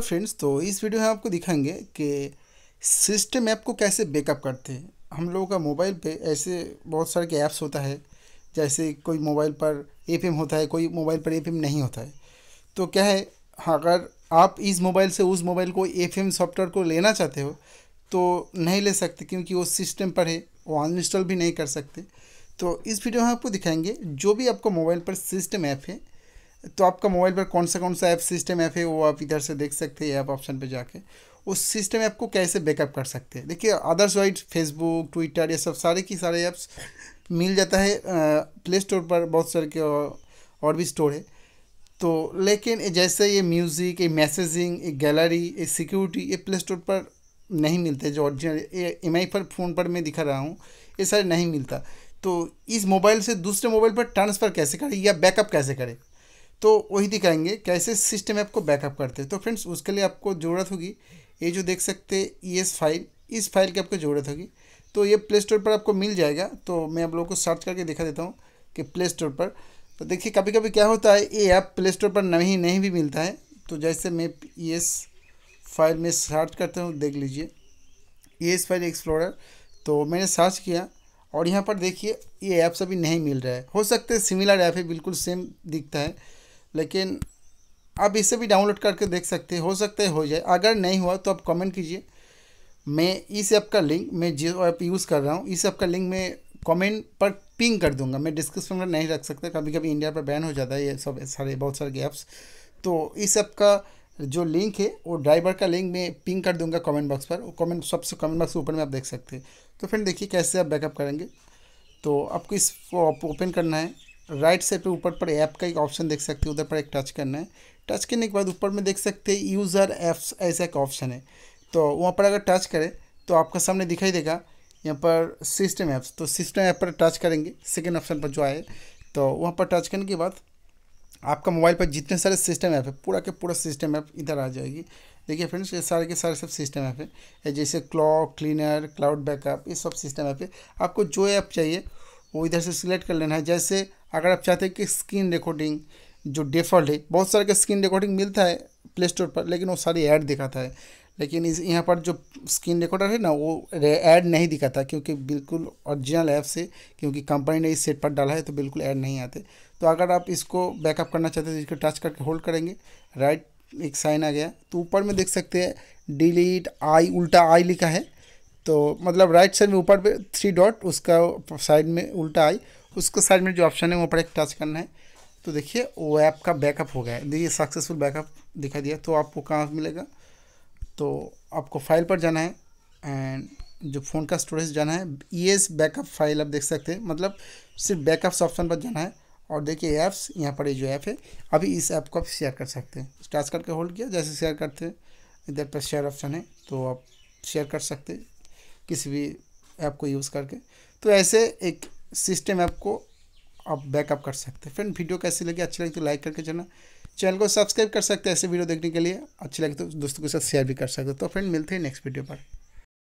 friends तो इस video में आपको दिखाएंगे कि सिस्टम ऐप को कैसे बैकअप करते हैं हम लोगों का मोबाइल पे ऐसे बहुत सारे के ऐप्स होता है जैसे कोई मोबाइल पर ए होता है कोई मोबाइल पर ए नहीं होता है तो क्या है अगर आप इस मोबाइल से उस मोबाइल को ए सॉफ्टवेयर को लेना चाहते हो तो नहीं ले सकते क्योंकि वो सिस्टम पर है वो अनइंस्टॉल भी नहीं कर सकते तो इस वीडियो में आपको दिखाएंगे जो भी आपका मोबाइल पर सिस्टम ऐप है तो आपका मोबाइल पर कौन सा कौन सा ऐप सिस्टम ऐप है वो आप इधर से देख सकते हैं ऐप ऑप्शन पे जाके उस सिस्टम ऐप को कैसे बैकअप कर सकते हैं देखिए अदर्स वाइज फेसबुक ट्विटर ये सब सारे की सारे ऐप्स मिल जाता है प्ले स्टोर पर बहुत सारे के और भी स्टोर है तो लेकिन जैसे ये म्यूज़िक ये मैसेजिंग ये गैलरी ये सिक्योरिटी ये प्ले स्टोर पर नहीं मिलते जो ऑरिजिनल एम आई पर फ़ोन पर मैं दिखा रहा हूँ ये सारे नहीं मिलता तो इस मोबाइल से दूसरे मोबाइल पर ट्रांसफ़र कैसे करें या बैकअप कैसे करें तो वही दिखाएंगे कैसे सिस्टम ऐप को बैकअप करते हैं तो फ्रेंड्स उसके लिए आपको ज़रूरत होगी ये जो देख सकते हैं ई एस फाइल इस फाइल की आपको ज़रूरत होगी तो ये प्ले स्टोर पर आपको मिल जाएगा तो मैं आप लोगों को सर्च करके दिखा देता हूँ कि प्ले स्टोर पर तो देखिए कभी कभी क्या होता है ये ऐप प्ले स्टोर पर नहीं नहीं भी मिलता है तो जैसे मैं ई एस फाइल में सर्च करता हूँ देख लीजिए ई एस फाइल एक्सप्लोरर तो मैंने सर्च किया और यहाँ पर देखिए ये ऐप्स अभी नहीं मिल रहा है हो सकते सिमिलर ऐप है बिल्कुल सेम दिखता है लेकिन आप इसे भी डाउनलोड करके देख सकते हो सकते हो जाए अगर नहीं हुआ तो आप कमेंट कीजिए मैं इस ऐप का लिंक मैं जो ऐप यूज़ कर रहा हूँ इस ऐप का लिंक मैं कमेंट पर पिंग कर दूंगा मैं डिस्क्रिप्शन में नहीं रख सकता कभी कभी इंडिया पर बैन हो जाता है ये सब सारे बहुत सारे ऐप्स तो इस ऐप का जो लिंक है वो ड्राइवर का लिंक मैं पिंग कर दूंगा कमेंट बॉक्स पर कमेंट सबसे कमेंट बॉक्स ऊपर में आप देख सकते हैं तो फिर देखिए कैसे आप बैकअप करेंगे तो आपको इस ओपन करना है राइट साइड पे ऊपर पर ऐप का एक ऑप्शन देख सकते हो उधर पर एक टच करना है टच करने के बाद ऊपर में देख सकते हैं यूज़र ऐप्स ऐसा एक ऑप्शन है तो वहाँ पर अगर टच करें तो आपका सामने दिखाई देगा यहाँ पर सिस्टम ऐप्स तो सिस्टम ऐप पर टच करेंगे सेकेंड ऑप्शन पर जो आए तो वहाँ पर टच करने के बाद आपका मोबाइल पर जितने सारे सिस्टम ऐप है पूरा के पूरा सिस्टम ऐप इधर आ जाएगी देखिए फ्रेंड्स ये सारे के सारे सब सिस्टम ऐप है जैसे क्लॉक क्लीनर क्लाउड बैकअप ये सब सिस्टम ऐप है आपको जो ऐप चाहिए वो इधर से सिलेक्ट कर लेना है जैसे अगर आप चाहते हैं कि स्क्रीन रिकॉर्डिंग जो डिफ़ॉल्ट है बहुत सारे का स्क्रीन रिकॉर्डिंग मिलता है प्ले स्टोर पर लेकिन वो सारी ऐड दिखाता है लेकिन इस यहाँ पर जो स्क्रीन रिकॉर्डर है ना वो ऐड नहीं दिखाता क्योंकि बिल्कुल ओरिजिनल ऐप से क्योंकि कंपनी ने इस सेट पर डाला है तो बिल्कुल ऐड नहीं आते तो अगर आप इसको बैकअप करना चाहते हैं तो इसको टच करके होल्ड करेंगे राइट एक साइन आ गया तो ऊपर में देख सकते हैं डिलीट आई उल्टा आई लिखा है तो मतलब राइट साइड में ऊपर पे थ्री डॉट उसका साइड में उल्टा आई उसको साइड में जो ऑप्शन है वहाँ पर एक टच करना है तो देखिए वो ऐप का बैकअप हो गया है देखिए सक्सेसफुल बैकअप दिखा दिया तो आपको कहाँ मिलेगा तो आपको फाइल पर जाना है एंड जो फ़ोन का स्टोरेज जाना है ई बैकअप फाइल आप देख सकते हैं मतलब सिर्फ बैकअप्स ऑप्शन पर जाना है और देखिए ऐप्स यहाँ पर ये जो ऐप है अभी इस ऐप को आप शेयर कर सकते हैं टच करके होल्ड किया जैसे शेयर करते हैं इधर पर शेयर ऑप्शन है तो आप शेयर कर सकते हैं किसी भी ऐप को यूज़ करके तो ऐसे एक सिस्टम ऐप को आप बैकअप कर सकते हैं फ्रेंड वीडियो कैसी लगी अच्छी लगी तो लाइक करके चलना चैनल को सब्सक्राइब कर सकते हैं ऐसे वीडियो देखने के लिए अच्छी लगी तो दोस्तों के साथ शेयर भी कर सकते हो तो फ्रेंड मिलते हैं नेक्स्ट वीडियो पर